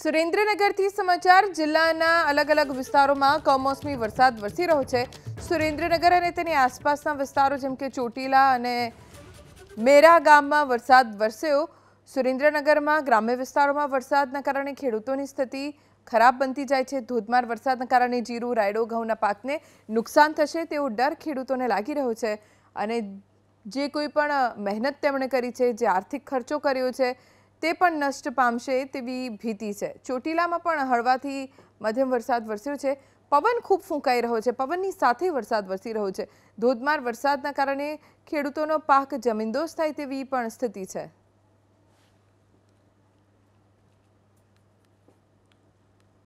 સુરેન્દ્રનગરથી સમાચાર જિલ્લાના અલગ અલગ વિસ્તારોમાં કમોસમી વરસાદ વરસી રહ્યો છે સુરેન્દ્રનગર અને તેની આસપાસના વિસ્તારો જેમ કે ચોટીલા અને મેરા ગામમાં વરસાદ વરસ્યો સુરેન્દ્રનગરમાં ગ્રામ્ય વિસ્તારોમાં વરસાદના કારણે ખેડૂતોની સ્થિતિ ખરાબ બનતી જાય છે ધોધમાર વરસાદના કારણે જીરું રાયડો ઘઉંના પાકને નુકસાન થશે તેવો ડર ખેડૂતોને લાગી રહ્યો છે અને જે કોઈ પણ મહેનત તેમણે કરી છે જે આર્થિક ખર્ચો કર્યો છે તે પણ નષ્ટ પામશે તેવી ભીતિ છે ચોટીલામાં પણ હળવાથી મધ્યમ વરસાદ વરસ્યો છે પવન ખૂબ ફૂંકાઈ રહ્યો છે પવનની સાથે વરસાદ વરસી રહ્યો છે ધોધમાર વરસાદના કારણે ખેડૂતોનો પાક જમીનદોસ્ત થાય તેવી પણ સ્થિતિ છે